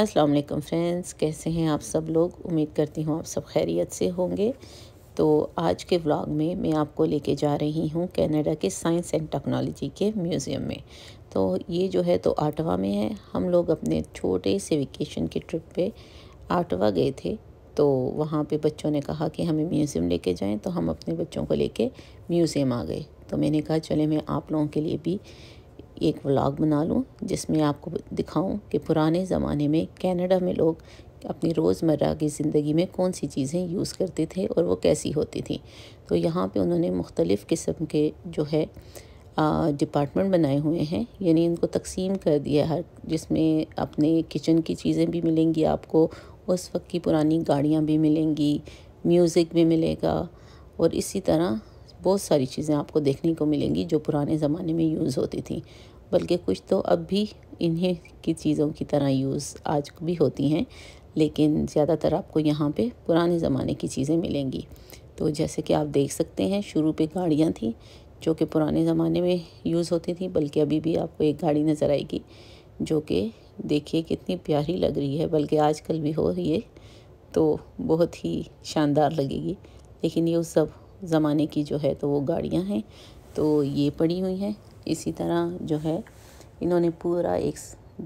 अस्सलाम वालेकुम फ्रेंड्स कैसे हैं आप सब लोग उम्मीद करती हूँ आप सब खैरियत से होंगे तो आज के व्लॉग में मैं आपको लेके जा रही हूँ कनाडा के साइंस एंड टेक्नोलॉजी के म्यूज़ियम में तो ये जो है तो आटवा में है हम लोग अपने छोटे से वेकेशन के ट्रिप पे आटवा गए थे तो वहाँ पे बच्चों ने कहा कि हमें म्यूज़ियम लेके जाएं तो हम अपने बच्चों को लेके म्यूज़ियम आ गए तो मैंने कहा चले मैं आप लोगों के लिए भी एक व्लॉग बना लूँ जिसमें आपको दिखाऊँ कि पुराने ज़माने में कैनेडा में लोग अपनी रोज़मर्रा की ज़िंदगी में कौन सी चीज़ें यूज़ करते थे और वो कैसी होती थी तो यहाँ पे उन्होंने मुख्तलिफ़ किस्म के जो है डिपार्टमेंट बनाए हुए हैं यानी इनको तकसीम कर दिया हर जिसमें अपने किचन की चीज़ें भी मिलेंगी आपको उस वक्त की पुरानी गाड़ियाँ भी मिलेंगी म्यूज़िक भी मिलेगा और इसी तरह बहुत सारी चीज़ें आपको देखने को मिलेंगी जो पुराने ज़माने में यूज़ होती थी बल्कि कुछ तो अब भी इन्हीं की चीज़ों की तरह यूज़ आज भी होती हैं लेकिन ज़्यादातर आपको यहाँ पे पुराने ज़माने की चीज़ें मिलेंगी तो जैसे कि आप देख सकते हैं शुरू पे गाड़ियाँ थी जो कि पुराने ज़माने में यूज़ होती थी बल्कि अभी भी आपको एक गाड़ी नज़र आएगी जो कि देखिए कितनी प्यारी लग रही है बल्कि आज भी हो रही है तो बहुत ही शानदार लगेगी लेकिन ये उस सब ज़माने की जो है तो वो गाड़ियाँ हैं तो ये पड़ी हुई हैं इसी तरह जो है इन्होंने पूरा एक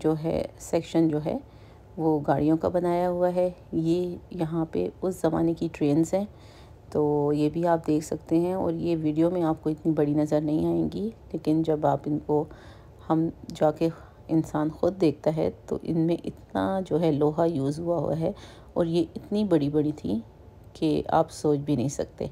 जो है सेक्शन जो है वो गाड़ियों का बनाया हुआ है ये यहाँ पे उस ज़माने की ट्रेन्स हैं तो ये भी आप देख सकते हैं और ये वीडियो में आपको इतनी बड़ी नज़र नहीं आएंगी लेकिन जब आप इनको हम जाके इंसान ख़ुद देखता है तो इनमें इतना जो है लोहा यूज़ हुआ हुआ है और ये इतनी बड़ी बड़ी थी कि आप सोच भी नहीं सकते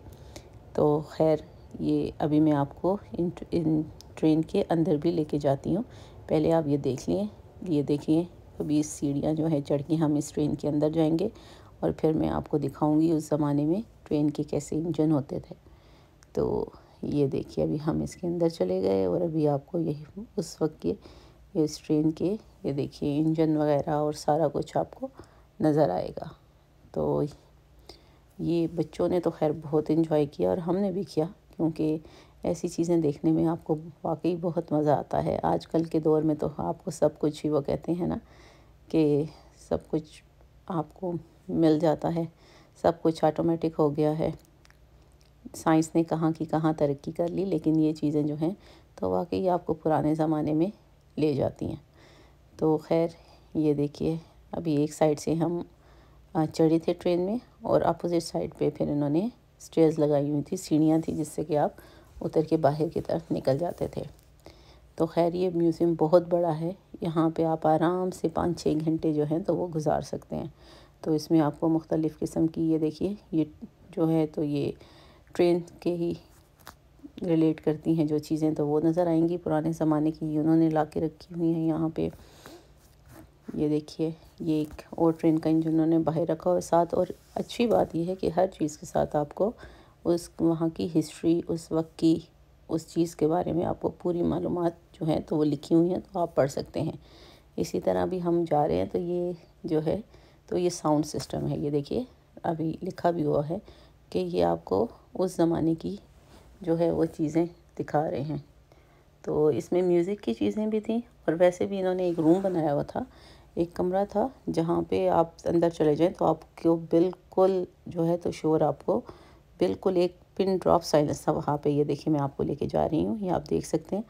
तो खैर ये अभी मैं आपको इन, इन ट्रेन के अंदर भी लेके जाती हूँ पहले आप ये देख लें ये देखिए अभी सीढ़ियाँ जो है चढ़ के हम इस ट्रेन के अंदर जाएंगे और फिर मैं आपको दिखाऊंगी उस ज़माने में ट्रेन के कैसे इंजन होते थे तो ये देखिए अभी हम इसके अंदर चले गए और अभी आपको यही उस वक्त के इस ट्रेन के ये देखिए इंजन वगैरह और सारा कुछ आपको नज़र आएगा तो ये बच्चों ने तो खैर बहुत इन्जॉय किया और हमने भी किया क्योंकि ऐसी चीज़ें देखने में आपको वाकई बहुत मज़ा आता है आजकल के दौर में तो आपको सब कुछ ही वो कहते हैं ना कि सब कुछ आपको मिल जाता है सब कुछ ऑटोमेटिक हो गया है साइंस ने कहाँ की कहाँ तरक्की कर ली लेकिन ये चीज़ें जो हैं तो वाकई आपको पुराने ज़माने में ले जाती हैं तो खैर ये देखिए अभी एक साइड से हम चढ़े थे ट्रेन में और अपोजिट साइड पे फिर इन्होंने स्टेयर्स लगाई हुई थी सीढ़ियाँ थी जिससे कि आप उतर के बाहर की तरफ निकल जाते थे तो खैर ये म्यूज़ियम बहुत बड़ा है यहाँ पे आप आराम से पाँच छः घंटे जो हैं तो वो गुजार सकते हैं तो इसमें आपको मुख्तलिफ़ किस्म की ये देखिए ये जो है तो ये ट्रेन के ही रिलेट करती हैं जो चीज़ें तो वो नज़र आएंगी पुराने ज़माने की उन्होंने ला के रखी हुई हैं यहाँ पर ये देखिए ये एक और ट्रेन का इंजन उन्होंने बाहर रखा हुआ साथ और अच्छी बात यह है कि हर चीज़ के साथ आपको उस वहाँ की हिस्ट्री उस वक्त की उस चीज़ के बारे में आपको पूरी मालूम जो है तो वो लिखी हुई हैं तो आप पढ़ सकते हैं इसी तरह भी हम जा रहे हैं तो ये जो है तो ये साउंड सिस्टम है ये देखिए अभी लिखा भी हुआ है कि ये आपको उस ज़माने की जो है वो चीज़ें दिखा रहे हैं तो इसमें म्यूज़िक की चीज़ें भी थी और वैसे भी इन्होंने एक रूम बनाया हुआ था एक कमरा था जहाँ पे आप अंदर चले जाएं तो आपको बिल्कुल जो है तो शोर आपको बिल्कुल एक पिन ड्रॉप साइलेंस था वहाँ पे ये देखिए मैं आपको लेके जा रही हूँ ये आप देख सकते हैं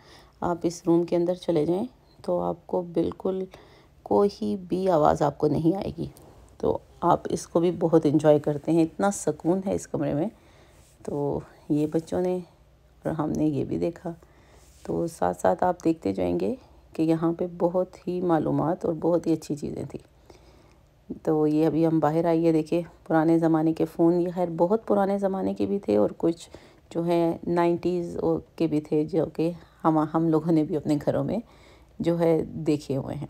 आप इस रूम के अंदर चले जाएं तो आपको बिल्कुल कोई भी आवाज़ आपको नहीं आएगी तो आप इसको भी बहुत इन्जॉय करते हैं इतना सुकून है इस कमरे में तो ये बच्चों ने और हमने ये भी देखा तो साथ साथ आप देखते जाएंगे कि यहाँ पे बहुत ही मालूम और बहुत ही अच्छी चीज़ें थी तो ये अभी हम बाहर आइए देखिए पुराने ज़माने के फ़ोन ये खैर बहुत पुराने ज़माने के भी थे और कुछ जो है नाइन्टीज़ के भी थे जो कि हम हम लोगों ने भी अपने घरों में जो है देखे हुए हैं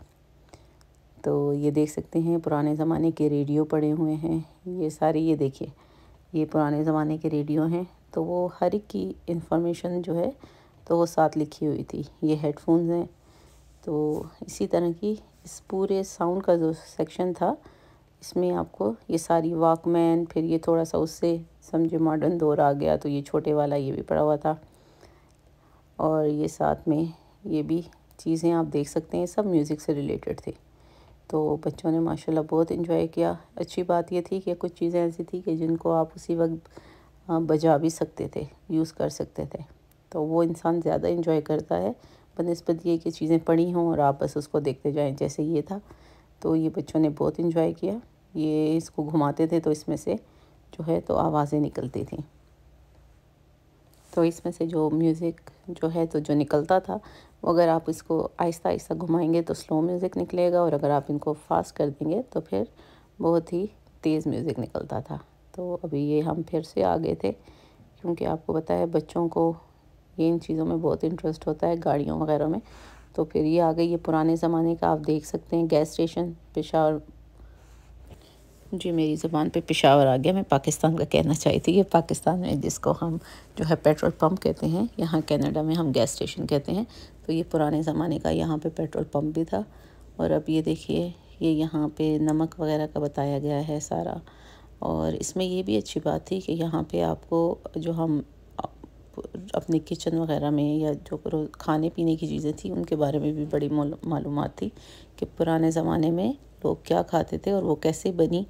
तो ये देख सकते हैं पुराने ज़माने के रेडियो पड़े हुए हैं ये सारे ये देखिए ये पुराने ज़माने के रेडियो हैं तो वो हर एक की इंफॉर्मेशन जो है तो वो साथ लिखी हुई थी ये हेडफोन्स हैं तो इसी तरह की इस पूरे साउंड का जो सेक्शन था इसमें आपको ये सारी वॉकमैन फिर ये थोड़ा सा उससे समझे मॉडर्न दौर आ गया तो ये छोटे वाला ये भी पड़ा हुआ था और ये साथ में ये भी चीज़ें आप देख सकते हैं सब म्यूज़िक से रिलेटेड थे तो बच्चों ने माशाल्लाह बहुत इन्जॉय किया अच्छी बात ये थी कि कुछ चीज़ें ऐसी थी कि जिनको आप उसी वक्त बजा भी सकते थे यूज़ कर सकते थे तो वो इंसान ज़्यादा इन्जॉय करता है बनस्बत ये कि चीज़ें पड़ी हों और आप बस उसको देखते जाएं जैसे ये था तो ये बच्चों ने बहुत इन्जॉय किया ये इसको घुमाते थे तो इसमें से जो है तो आवाज़ें निकलती थी तो इसमें से जो म्यूज़िक जो है तो जो निकलता था वो अगर आप इसको आहिस्ता आहिस्ता घुमाएंगे तो स्लो म्यूज़िक निकलेगा और अगर आप इनको फास्ट कर देंगे तो फिर बहुत ही तेज़ म्यूज़िक निकलता था तो अभी ये हम फिर से आ गए थे क्योंकि आपको पता है बच्चों को ये इन चीज़ों में बहुत इंटरेस्ट होता है गाड़ियों वगैरह में तो फिर ये आ गई ये पुराने ज़माने का आप देख सकते हैं गैस स्टेशन पेशावर जी मेरी ज़बान पे पेशावर आ गया मैं पाकिस्तान का कहना चाहती थी ये पाकिस्तान में जिसको हम जो है पेट्रोल पंप कहते हैं यहाँ कनाडा में हम गैस स्टेशन कहते हैं तो ये पुराने ज़माने का यहाँ पे पेट्रोल पंप भी था और अब ये देखिए ये यहाँ पे नमक वगैरह का बताया गया है सारा और इसमें ये भी अच्छी बात थी कि यहाँ पर आपको जो हम अपने किचन वगैरह में या जो खाने पीने की चीज़ें थी उनके बारे में भी बड़ी मालूम थी कि पुराने ज़माने में लोग क्या खाते थे और वो कैसे बनी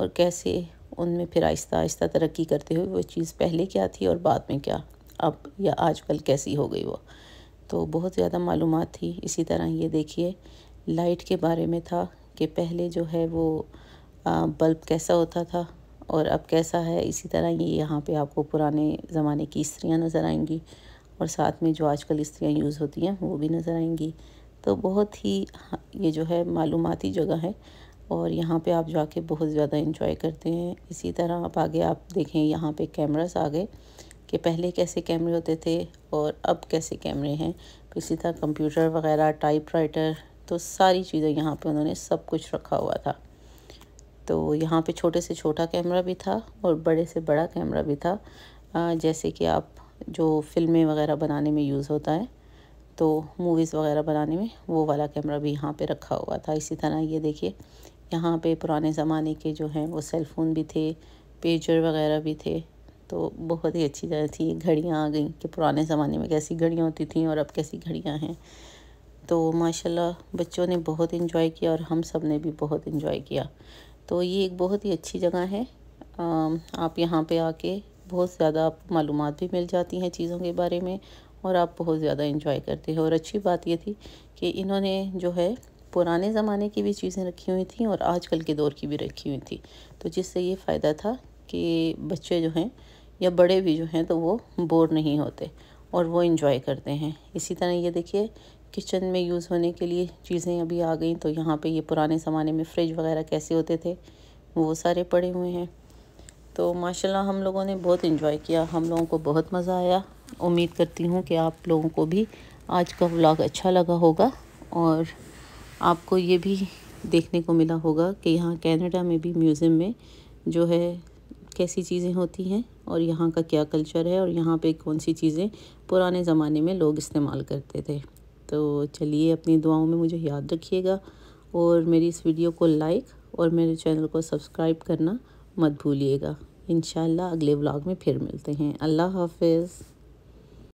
और कैसे उनमें फिर आहिस्ता आहिस्ता तरक्की करते हुए वो चीज़ पहले क्या थी और बाद में क्या अब या आजकल कैसी हो गई वो तो बहुत ज़्यादा मालूम थी इसी तरह ये देखिए लाइट के बारे में था कि पहले जो है वो बल्ब कैसा होता था और अब कैसा है इसी तरह ये यहाँ पे आपको पुराने ज़माने की स्त्रियाँ नज़र आएंगी और साथ में जो आजकल स्त्रियाँ यूज़ होती हैं वो भी नज़र आएंगी तो बहुत ही हाँ, ये जो है मालूमती जगह है और यहाँ पे आप जाके बहुत ज़्यादा इंजॉय करते हैं इसी तरह आप आगे आप देखें यहाँ पे कैमरास आ गए कि पहले कैसे कैमरे होते थे और अब कैसे कैमरे हैं तो इसी तरह कंप्यूटर वगैरह टाइपराइटर तो सारी चीज़ें यहाँ पे उन्होंने सब कुछ रखा हुआ था तो यहाँ पे छोटे से छोटा कैमरा भी था और बड़े से बड़ा कैमरा भी था जैसे कि आप जो फिल्में वगैरह बनाने में यूज़ होता है तो मूवीज़ वगैरह बनाने में वो वाला कैमरा भी यहाँ पे रखा हुआ था इसी तरह ये देखिए यहाँ पे पुराने ज़माने के जो हैं वो सेल भी थे पेजर वगैरह भी थे तो बहुत ही अच्छी तरह थी घड़ियाँ आ गई कि पुराने ज़माने में कैसी घड़ियाँ होती थी और अब कैसी घड़ियाँ हैं तो माशाल्लाह बच्चों ने बहुत इन्जॉय किया और हम सब ने भी बहुत इन्जॉय किया तो ये एक बहुत ही अच्छी जगह है आप यहाँ पे आके बहुत ज़्यादा आपको मालूम भी मिल जाती हैं चीज़ों के बारे में और आप बहुत ज़्यादा इन्जॉय करते हो और अच्छी बात ये थी कि इन्होंने जो है पुराने ज़माने की भी चीज़ें रखी हुई थी और आजकल के दौर की भी रखी हुई थी तो जिससे ये फ़ायदा था कि बच्चे जो हैं या बड़े भी जो हैं तो वो बोर नहीं होते और वो इन्जॉय करते हैं इसी तरह ये देखिए किचन में यूज़ होने के लिए चीज़ें अभी आ गई तो यहाँ पे ये पुराने ज़माने में फ्रिज वगैरह कैसे होते थे वो सारे पड़े हुए हैं तो माशाल्लाह हम लोगों ने बहुत इन्जॉय किया हम लोगों को बहुत मज़ा आया उम्मीद करती हूँ कि आप लोगों को भी आज का व्लॉग अच्छा लगा होगा और आपको ये भी देखने को मिला होगा कि यहाँ कैनेडा में भी म्यूज़ियम में जो है कैसी चीज़ें होती हैं और यहाँ का क्या कल्चर है और यहाँ पे कौन सी चीज़ें पुराने ज़माने में लोग इस्तेमाल करते थे तो चलिए अपनी दुआओं में मुझे याद रखिएगा और मेरी इस वीडियो को लाइक और मेरे चैनल को सब्सक्राइब करना मत भूलिएगा इन अगले व्लॉग में फिर मिलते हैं अल्लाह हाफिज़